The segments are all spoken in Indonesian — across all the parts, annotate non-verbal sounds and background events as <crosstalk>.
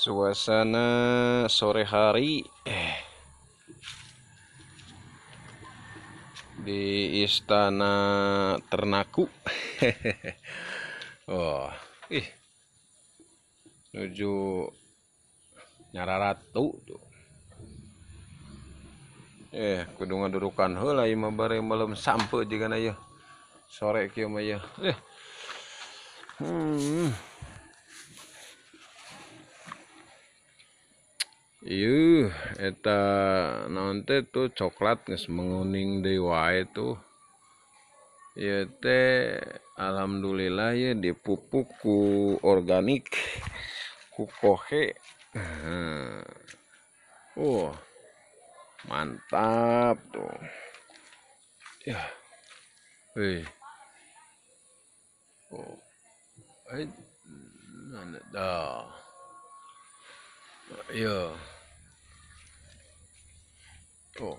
suasana sore hari eh, di istana ternaku <laughs> oh ih menuju nyara ratu tuh eh kudungan dudukan, heula ieu mah bare malam sampe jigana ieu sore kieu mah eh. hmm Iya, eta nanti tuh coklat nges menguning dewa itu. tuh ya teh alhamdulillah ya dipupuk ku organik ku kohe uh oh, mantap tuh ya eh oh eh nah, dah Iya. Oh.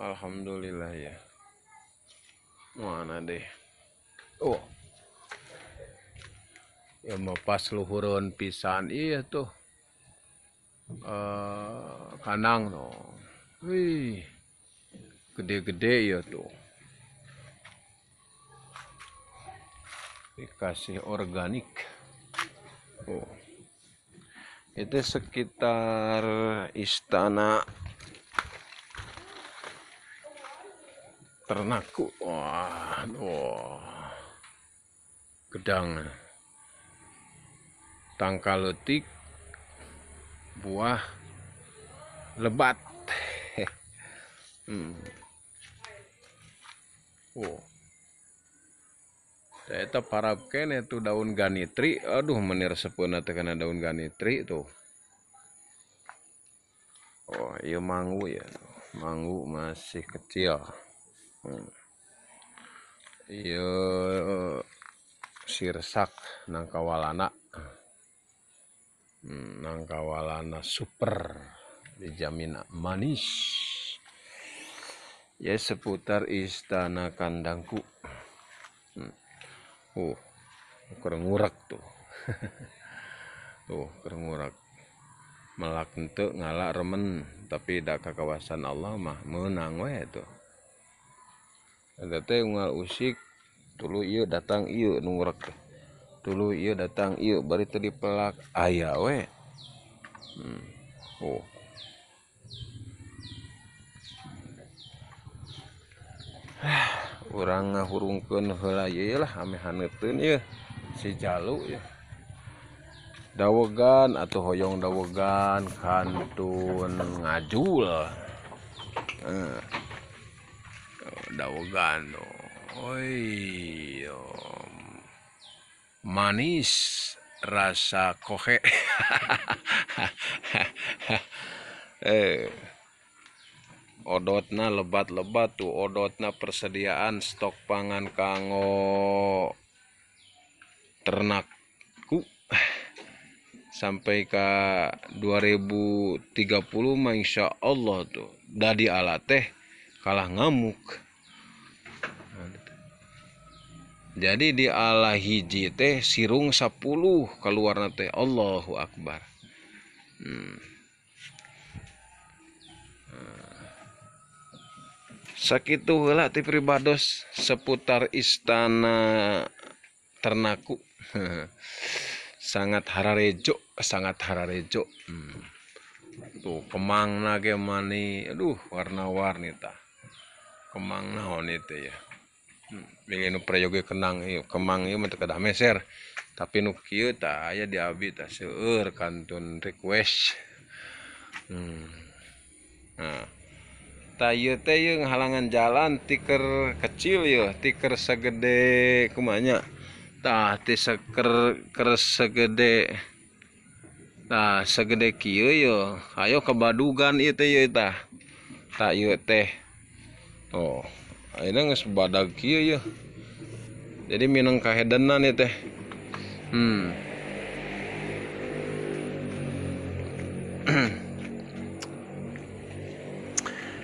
Alhamdulillah ya. Mana deh. Oh. Ya mau pas luhuron pisan iya tuh. Uh, kanang no. Wih. Gede-gede ya tuh. Dikasih organik. Oh itu sekitar istana ternakku wah wah gedang tangkalotik buah lebat <laughs> hmm. oh eta parapken itu daun ganitri aduh menir sepena tekena daun ganitri tuh Oh iya manggu ya manggu masih kecil hmm. iya sirsak nangkawalana hmm, nangkawalana super dijamin manis ya seputar istana kandangku hmm. Oh, kerengurak tuh. <laughs> tuh, kerengurak. Melak itu ngalak remen, tapi dakakawasan ke kawasan Allah mah menang we tuh. Ada teh ngal usik, dulu iya datang iya nungurak tuh. Dulu iya datang iya, bari tadi pelak ayah we. Hmm. Oh, ngahurungkenhan si dawegan atau hoyong dawegan kanun ngajulah da manis rasa kohek ha <laughs> eh odotna lebat-lebat tuh odotna persediaan stok pangan kanggo ternakku sampai ke 2030 mah insya Allah tuh dadi alat teh kalah ngamuk nah, gitu. jadi di ala hiji teh sirung 10 keluar teh Allahu Akbar hmm. sakitu lah ti pribados seputar istana Ternaku. <laughs> sangat hararejo, sangat hararejo. Hmm. Tuh kemang nage mani, aduh warna-warni ta. Kemang naon itu ya. Hmm. Bilih nu prayoge kenang iyo. kemang iyo mah kada meser. Tapi nu kieu ta aya di abi ta seueur kantun request. Hmm. Nah tayu yang halangan jalan tiker kecil yo, tiker segede kumanya tah tiker ker segede nah segede kio yo ayo ke badugan itu yo ta tayu oh ini geus badag kio yo jadi minang kahedanan itu teh hmm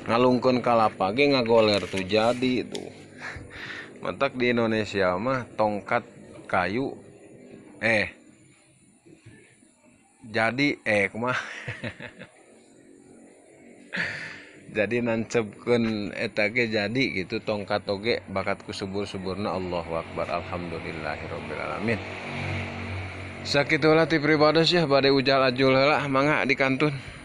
ngalungkan kalapa ge ngagoler tuh jadi tuh mentak di Indonesia mah tongkat kayu eh jadi ek mah <laughs> jadi nancepkan etage jadi gitu tongkat toge bakatku subur-suburna Allahu Akbar Alhamdulillahirrabbilalamin sakitulah ti pribados ya badai ujal ajul lah mangga di kantun